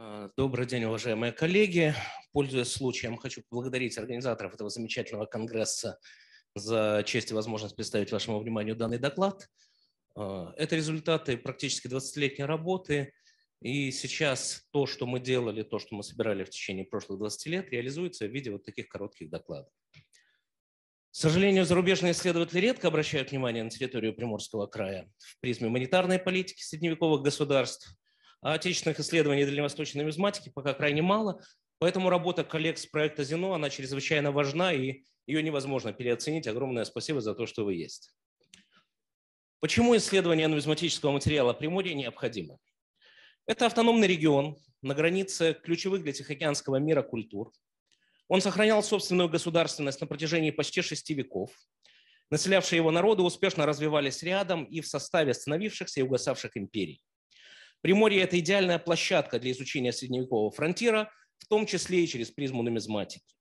А, добрый день, уважаемые коллеги. Пользуясь случаем, хочу поблагодарить организаторов этого замечательного конгресса за честь и возможность представить вашему вниманию данный доклад. А, это результаты практически 20-летней работы, и сейчас то, что мы делали, то, что мы собирали в течение прошлых 20 лет, реализуется в виде вот таких коротких докладов. К сожалению, зарубежные исследователи редко обращают внимание на территорию Приморского края в призме монетарной политики средневековых государств, а отечественных исследований дальневосточной нумизматики пока крайне мало, поэтому работа коллег с проекта ЗИНО, она чрезвычайно важна, и ее невозможно переоценить. Огромное спасибо за то, что вы есть. Почему исследование нумизматического материала Приморья необходимо? Это автономный регион на границе ключевых для Тихоокеанского мира культур. Он сохранял собственную государственность на протяжении почти шести веков. Населявшие его народы успешно развивались рядом и в составе становившихся и угасавших империй. Приморье – это идеальная площадка для изучения средневекового фронтира, в том числе и через призму нумизматики.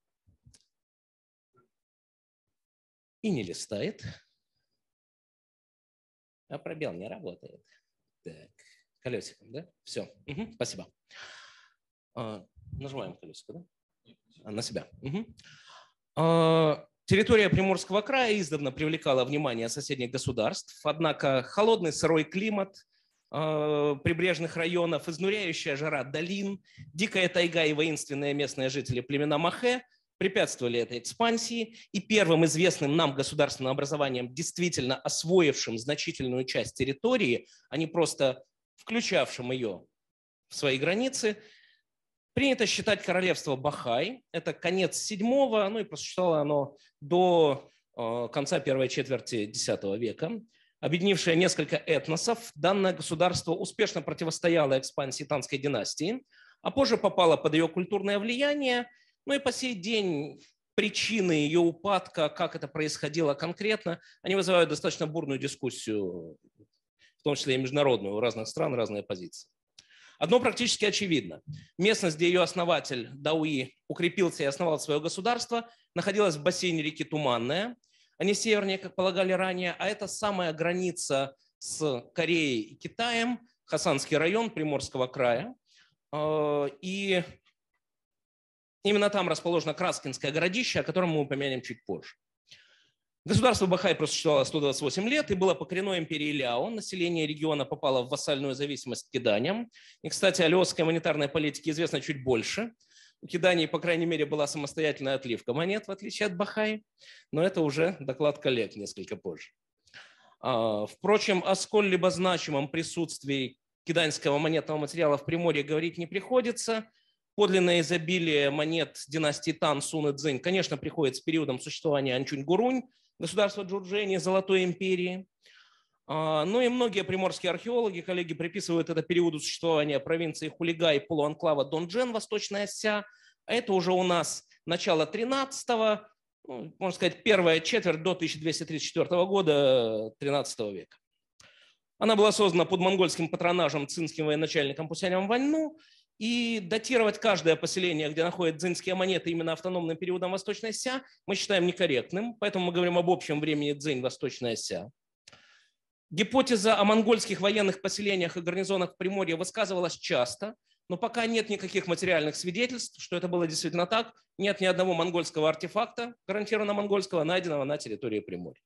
И не листает. А пробел не работает. Так, колесиком, да? Все, угу, спасибо. А, нажимаем колесико, да? А, на себя. Угу. А, территория Приморского края издавна привлекала внимание соседних государств, однако холодный сырой климат – Э, прибрежных районов, изнуряющая жара долин, дикая тайга и воинственные местные жители племена Махе препятствовали этой экспансии, и первым известным нам государственным образованием, действительно освоившим значительную часть территории, а не просто включавшим ее в свои границы, принято считать королевство Бахай. Это конец седьмого, ну и просуществовало оно до э, конца первой четверти X века объединившая несколько этносов, данное государство успешно противостояло экспансии Танской династии, а позже попало под ее культурное влияние. Ну и по сей день причины ее упадка, как это происходило конкретно, они вызывают достаточно бурную дискуссию, в том числе и международную, у разных стран разные позиции. Одно практически очевидно. Местность, где ее основатель Дауи укрепился и основал свое государство, находилась в бассейне реки Туманная, они севернее, как полагали ранее, а это самая граница с Кореей и Китаем, Хасанский район Приморского края. Э, и именно там расположено Краскинское городище, о котором мы упомянем чуть позже. Государство Бахай просуществовало 128 лет и было покорено империей Ляо. Население региона попало в вассальную зависимость к киданиям. И, кстати, о леосской монетарной политике известно чуть больше. У Кидании, по крайней мере, была самостоятельная отливка монет, в отличие от Бахаи, но это уже доклад коллег несколько позже. А, впрочем, о сколь-либо значимом присутствии киданского монетного материала в Приморье говорить не приходится. Подлинное изобилие монет династии Тан, Сун и Цзинь, конечно, приходит с периодом существования Анчунь-Гурунь, государства Джурджени, Золотой империи. А, ну и многие приморские археологи, коллеги, приписывают это периоду существования провинции Хулига и полуанклава Донджен, Восточная Ося. Это уже у нас начало 13-го, ну, можно сказать, первая четверть до 1234 года 13 э, века. Она была создана под монгольским патронажем цинским военачальником Пусянем Ваньну, и датировать каждое поселение, где находят дзинские монеты именно автономным периодом Восточной Ся, мы считаем некорректным, поэтому мы говорим об общем времени дзинь Восточная Ся. Гипотеза о монгольских военных поселениях и гарнизонах в Приморье высказывалась часто, но пока нет никаких материальных свидетельств, что это было действительно так. Нет ни одного монгольского артефакта, гарантированно монгольского, найденного на территории Приморья.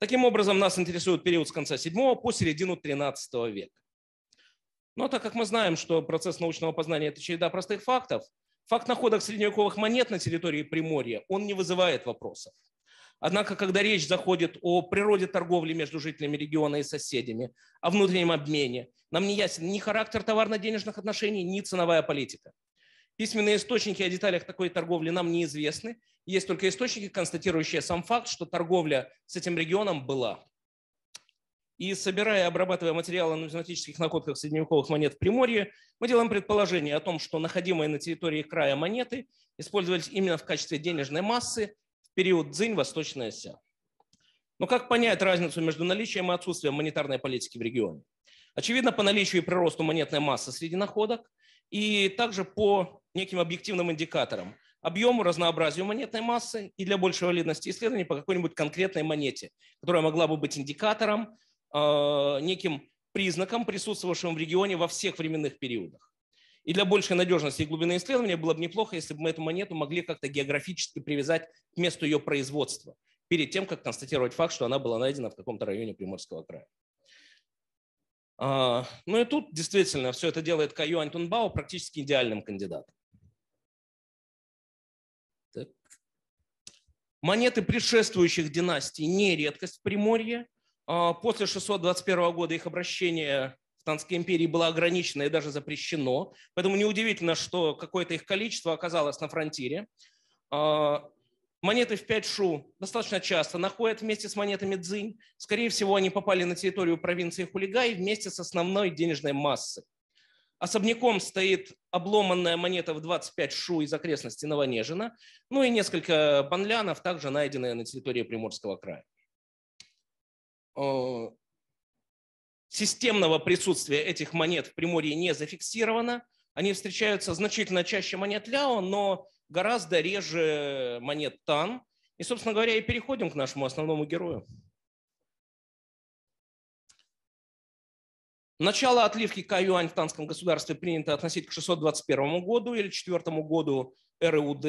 Таким образом, нас интересует период с конца 7 по середину 13 века. Но так как мы знаем, что процесс научного познания – это череда простых фактов, факт находок средневековых монет на территории Приморья, он не вызывает вопросов. Однако, когда речь заходит о природе торговли между жителями региона и соседями, о внутреннем обмене, нам не ясен ни характер товарно-денежных отношений, ни ценовая политика. Письменные источники о деталях такой торговли нам неизвестны. Есть только источники, констатирующие сам факт, что торговля с этим регионом была. И собирая и обрабатывая материалы о нумизматических находках средневековых монет в Приморье, мы делаем предположение о том, что находимые на территории края монеты использовались именно в качестве денежной массы период дзынь, восточная ося. Но как понять разницу между наличием и отсутствием монетарной политики в регионе? Очевидно, по наличию и приросту монетной массы среди находок, и также по неким объективным индикаторам, объему, разнообразию монетной массы и для большей валидности исследований по какой-нибудь конкретной монете, которая могла бы быть индикатором, э, неким признаком, присутствовавшим в регионе во всех временных периодах. И для большей надежности и глубины исследования было бы неплохо, если бы мы эту монету могли как-то географически привязать к месту ее производства перед тем, как констатировать факт, что она была найдена в каком-то районе Приморского края. А, ну и тут действительно все это делает Каю Антунбау практически идеальным кандидатом. Так. Монеты предшествующих династий не редкость в Приморье. А, после 621 года их обращение Британской империи было ограничено и даже запрещено. Поэтому неудивительно, что какое-то их количество оказалось на фронтире. А, монеты в 5 шу достаточно часто находят вместе с монетами дзынь. Скорее всего, они попали на территорию провинции Хулигай вместе с основной денежной массой. Особняком стоит обломанная монета в 25 шу из окрестности Новонежина, ну и несколько банлянов, также найденные на территории Приморского края. А, системного присутствия этих монет в Приморье не зафиксировано. Они встречаются значительно чаще монет Ляо, но гораздо реже монет Тан. И, собственно говоря, и переходим к нашему основному герою. Начало отливки Каюань в Танском государстве принято относить к 621 году или 4 году РУД,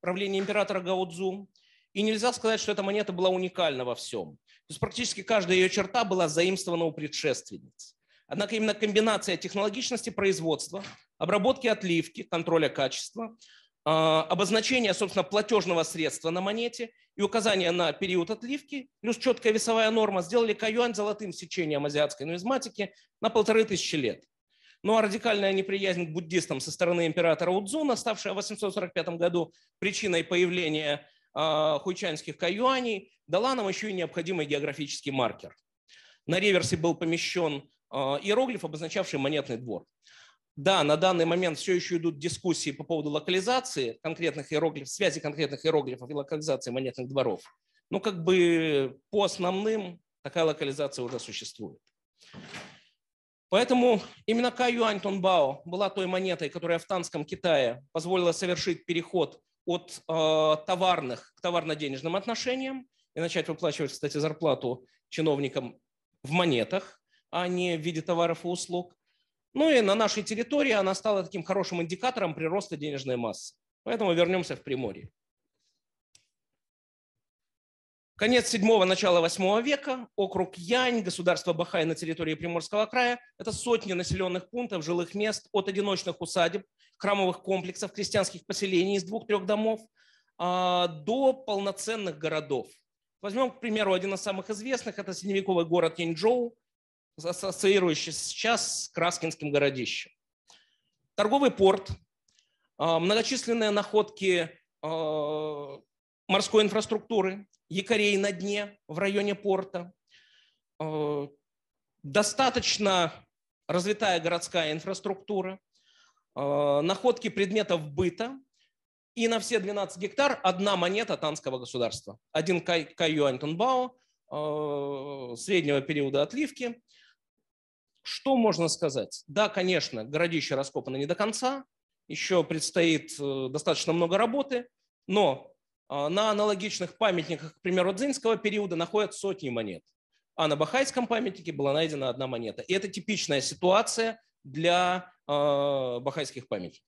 правления императора Гаудзу. И нельзя сказать, что эта монета была уникальна во всем. То есть практически каждая ее черта была заимствована у предшественниц. Однако именно комбинация технологичности производства, обработки отливки, контроля качества, а, обозначение, собственно, платежного средства на монете и указание на период отливки, плюс четкая весовая норма, сделали кайюань золотым сечением азиатской нумизматики на полторы тысячи лет. Ну а радикальная неприязнь к буддистам со стороны императора Удзуна, ставшая в 845 году причиной появления а, хуйчанских каюаней дала нам еще и необходимый географический маркер. На реверсе был помещен а, иероглиф, обозначавший монетный двор. Да, на данный момент все еще идут дискуссии по поводу локализации конкретных иероглифов, связи конкретных иероглифов и локализации монетных дворов. Но ну, как бы по основным такая локализация уже существует. Поэтому именно Каюань Тонбао была той монетой, которая в Танском Китае позволила совершить переход от э, товарных к товарно-денежным отношениям и начать выплачивать, кстати, зарплату чиновникам в монетах, а не в виде товаров и услуг. Ну и на нашей территории она стала таким хорошим индикатором прироста денежной массы. Поэтому вернемся в Приморье. Конец 7 начало 8 века, округ Янь, государство Бахай на территории Приморского края. Это сотни населенных пунктов, жилых мест, от одиночных усадеб, храмовых комплексов, крестьянских поселений из двух-трех домов а, до полноценных городов. Возьмем, к примеру, один из самых известных, это средневековый город Яньчжоу, ассоциирующийся сейчас с Краскинским городищем. Торговый порт, а, многочисленные находки а, морской инфраструктуры, якорей на дне в районе порта, э, достаточно развитая городская инфраструктура, э, находки предметов быта и на все 12 гектар одна монета танского государства. Один кай, кай э, среднего периода отливки. Что можно сказать? Да, конечно, городище раскопано не до конца, еще предстоит достаточно много работы, но а, на аналогичных памятниках, к примеру, Дзинского периода находят сотни монет. А на Бахайском памятнике была найдена одна монета. И это типичная ситуация для а, бахайских памятников.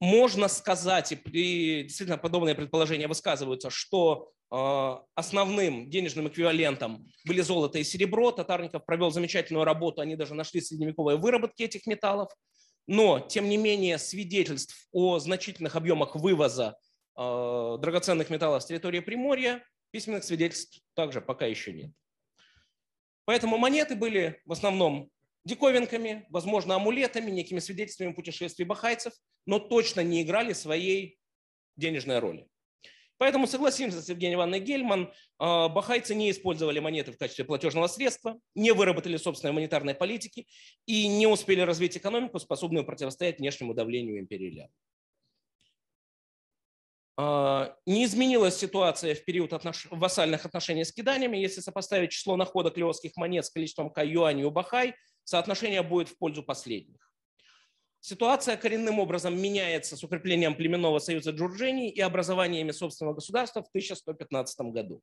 Можно сказать, и при, действительно подобные предположения высказываются, что а, основным денежным эквивалентом были золото и серебро. Татарников провел замечательную работу, они даже нашли средневековые выработки этих металлов но, тем не менее, свидетельств о значительных объемах вывоза э, драгоценных металлов с территории Приморья, письменных свидетельств также пока еще нет. Поэтому монеты были в основном диковинками, возможно, амулетами, некими свидетельствами путешествий бахайцев, но точно не играли своей денежной роли. Поэтому согласимся с Евгением Ивановной Гельман, а, бахайцы не использовали монеты в качестве платежного средства, не выработали собственной монетарной политики и не успели развить экономику, способную противостоять внешнему давлению империи. А, не изменилась ситуация в период отнош... вассальных отношений с киданиями. Если сопоставить число находок леосских монет с количеством каюаней у бахай, соотношение будет в пользу последних. Ситуация коренным образом меняется с укреплением племенного союза Джурджини и образованиями собственного государства в 1115 году.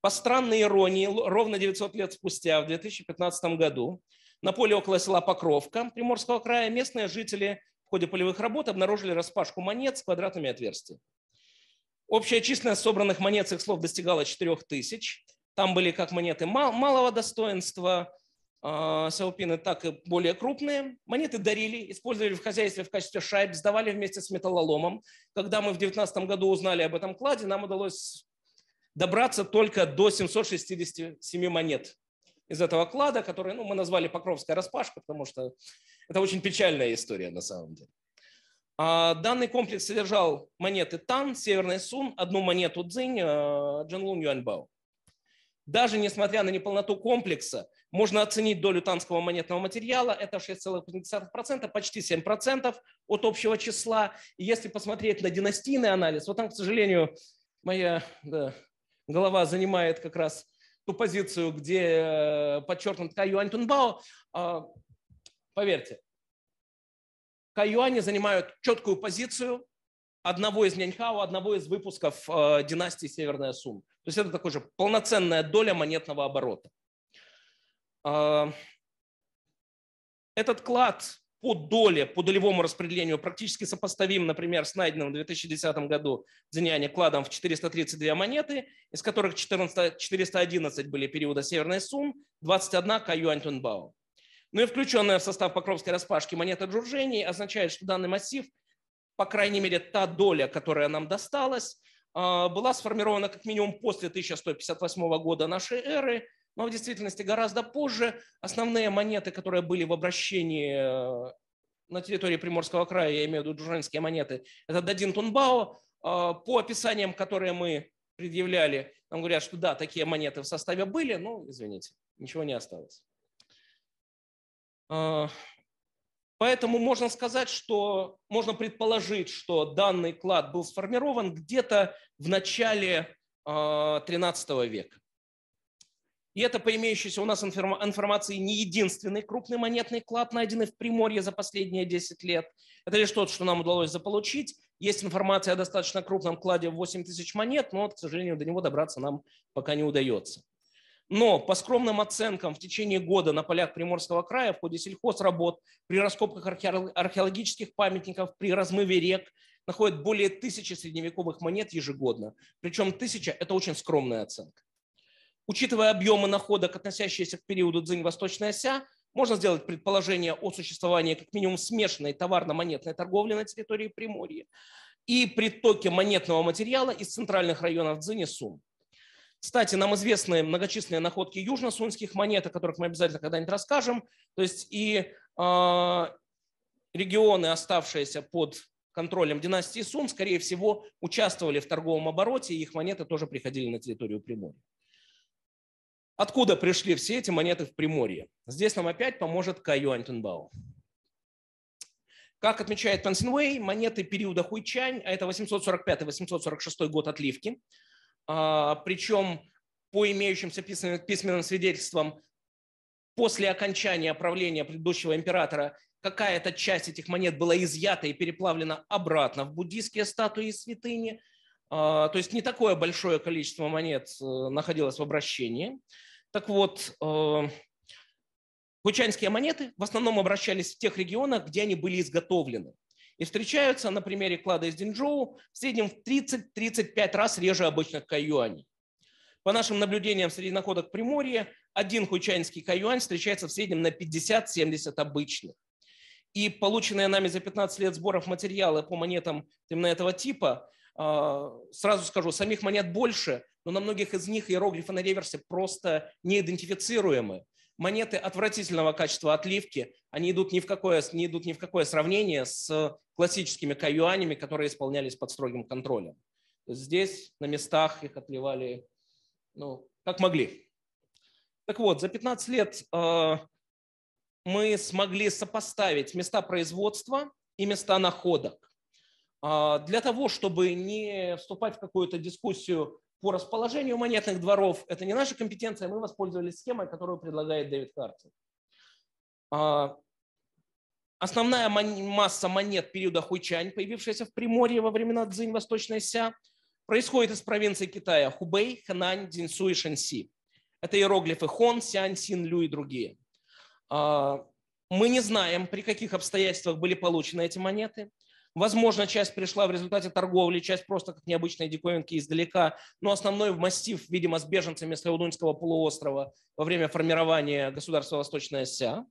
По странной иронии, ровно 900 лет спустя, в 2015 году, на поле около села Покровка Приморского края местные жители в ходе полевых работ обнаружили распашку монет с квадратными отверстиями. Общая численность собранных монет с их слов достигала 4000. Там были как монеты малого достоинства, а, Саупины, так и э, более крупные. Монеты дарили, использовали в хозяйстве в качестве шайб, сдавали вместе с металлоломом. Когда мы в 19 году узнали об этом кладе, нам удалось добраться только до 767 монет из этого клада, который ну, мы назвали Покровская распашка, потому что это очень печальная история на самом деле. А, данный комплекс содержал монеты Тан, Северный Сун, одну монету Цзинь, э, Джанлун Юаньбао. Даже несмотря на неполноту комплекса, можно оценить долю танского монетного материала, это 6,5%, почти 7% от общего числа. И если посмотреть на династийный анализ, вот там, к сожалению, моя да, голова занимает как раз ту позицию, где э, подчеркнут кайюань Тунбао. А, поверьте, Каюани занимают четкую позицию одного из Няньхао, одного из выпусков э, династии Северная Сум. То есть это такой же полноценная доля монетного оборота. Этот клад по доле, по долевому распределению практически сопоставим, например, с найденным в 2010 году Дзиньяне кладом в 432 монеты, из которых 14, 411 были периода Северный Сум, 21 Каюань Тунбао. Ну и включенная в состав Покровской распашки монета Джуржений означает, что данный массив, по крайней мере, та доля, которая нам досталась, а, была сформирована как минимум после 1158 года нашей эры но в действительности гораздо позже основные монеты, которые были в обращении э, на территории Приморского края, я имею в виду джужанские монеты, это Дадин Тунбао, э, по описаниям, которые мы предъявляли, нам говорят, что да, такие монеты в составе были, но, извините, ничего не осталось. Э, поэтому можно сказать, что можно предположить, что данный клад был сформирован где-то в начале 13 века. И это по имеющейся у нас информации не единственный крупный монетный клад, найденный в Приморье за последние 10 лет. Это лишь тот, что нам удалось заполучить. Есть информация о достаточно крупном кладе в 8 тысяч монет, но, к сожалению, до него добраться нам пока не удается. Но по скромным оценкам в течение года на полях Приморского края в ходе сельхозработ, при раскопках археологических памятников, при размыве рек находят более тысячи средневековых монет ежегодно. Причем тысяча – это очень скромная оценка. Учитывая объемы находок, относящиеся к периоду Дзинь-Восточная ося, можно сделать предположение о существовании как минимум смешанной товарно-монетной торговли на территории Приморья и притоке монетного материала из центральных районов Дзини Сум. Кстати, нам известны многочисленные находки южно-сунских монет, о которых мы обязательно когда-нибудь расскажем. То есть и э, регионы, оставшиеся под контролем династии Сум, скорее всего, участвовали в торговом обороте, и их монеты тоже приходили на территорию Приморья. Откуда пришли все эти монеты в Приморье? Здесь нам опять поможет Кайо Антенбау. Как отмечает Пенсенвей, монеты периода Хуйчань, а это 845-846 год отливки, а, причем по имеющимся письменным свидетельствам, после окончания правления предыдущего императора какая-то часть этих монет была изъята и переплавлена обратно в буддийские статуи и святыни. А, то есть не такое большое количество монет э, находилось в обращении. Так вот, Гучанские э, монеты в основном обращались в тех регионах, где они были изготовлены. И встречаются на примере клада из Динджоу в среднем в 30-35 раз реже обычных кайюаней. По нашим наблюдениям среди находок Приморья, один хучанский кайюань встречается в среднем на 50-70 обычных. И полученные нами за 15 лет сборов материалы по монетам именно этого типа, э, сразу скажу, самих монет больше, но на многих из них иероглифы на реверсе просто не неидентифицируемы. Монеты отвратительного качества отливки, они идут ни в какое, не идут ни в какое сравнение с классическими каюанями, которые исполнялись под строгим контролем. Здесь на местах их отливали ну, как могли. Так вот, за 15 лет э, мы смогли сопоставить места производства и места находок. Э, для того, чтобы не вступать в какую-то дискуссию по расположению монетных дворов. Это не наша компетенция, мы воспользовались схемой, которую предлагает Дэвид Картер а, Основная масса монет периода Хуйчань, появившаяся в Приморье во времена Цзинь, Восточная Ся, происходит из провинций Китая Хубэй, Хэнань, Дзинсу и Шэньси. Это иероглифы Хон, Сянь, Син, Лю и другие. А, мы не знаем, при каких обстоятельствах были получены эти монеты. Возможно, часть пришла в результате торговли, часть просто как необычные диковинки издалека. Но основной массив, видимо, с беженцами с Леудунского полуострова во время формирования государства Восточная Ося.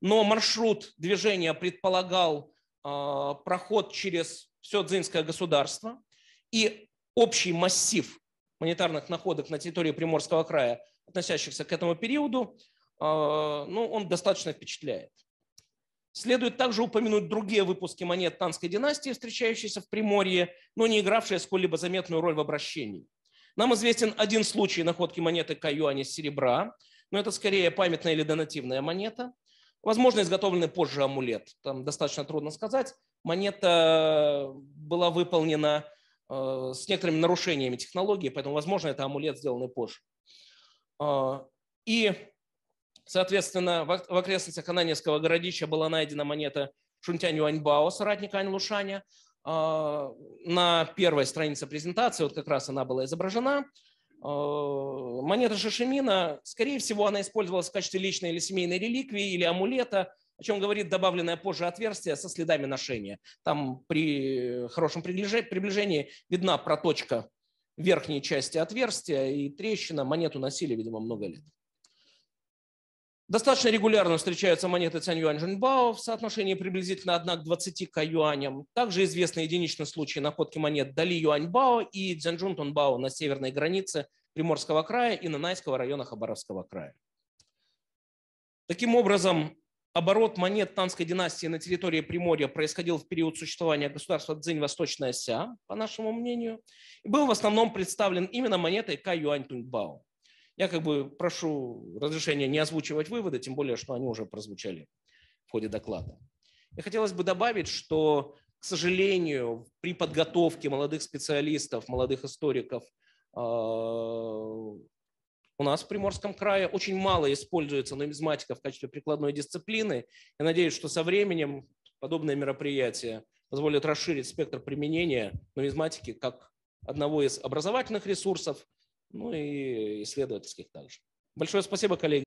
Но маршрут движения предполагал э, проход через все дзинское государство. И общий массив монетарных находок на территории Приморского края, относящихся к этому периоду, э, ну, он достаточно впечатляет. Следует также упомянуть другие выпуски монет Танской династии, встречающиеся в Приморье, но не игравшие сколь-либо заметную роль в обращении. Нам известен один случай находки монеты Каюани серебра, но это скорее памятная или донативная монета. Возможно, изготовленный позже амулет. Там достаточно трудно сказать. Монета была выполнена э, с некоторыми нарушениями технологии, поэтому, возможно, это амулет, сделанный позже. А, и Соответственно, в окрестностях Ананинского городища была найдена монета Шунтянь Юаньбао, соратника Ань Лушаня. А, на первой странице презентации, вот как раз она была изображена, а, монета Шишимина, скорее всего, она использовалась в качестве личной или семейной реликвии или амулета, о чем говорит добавленное позже отверстие со следами ношения. Там при хорошем приближении видна проточка верхней части отверстия и трещина. Монету носили, видимо, много лет. Достаточно регулярно встречаются монеты Цянь-Юань в соотношении приблизительно 1 к 20 к юаням. Также известны единичные случаи находки монет Дали Юаньбао и Цзяньжун Тунбао на северной границе Приморского края и Нанайского района Хабаровского края. Таким образом, оборот монет Танской династии на территории Приморья происходил в период существования государства Цзинь Восточная Ся, по нашему мнению, и был в основном представлен именно монетой Кай Юань Туньбао. Я как бы прошу разрешения не озвучивать выводы, тем более, что они уже прозвучали в ходе доклада. И хотелось бы добавить, что, к сожалению, при подготовке молодых специалистов, молодых историков э, у нас в Приморском крае очень мало используется нумизматика в качестве прикладной дисциплины. Я надеюсь, что со временем подобные мероприятия позволят расширить спектр применения нумизматики как одного из образовательных ресурсов, ну и исследовательских также. Большое спасибо, коллеги.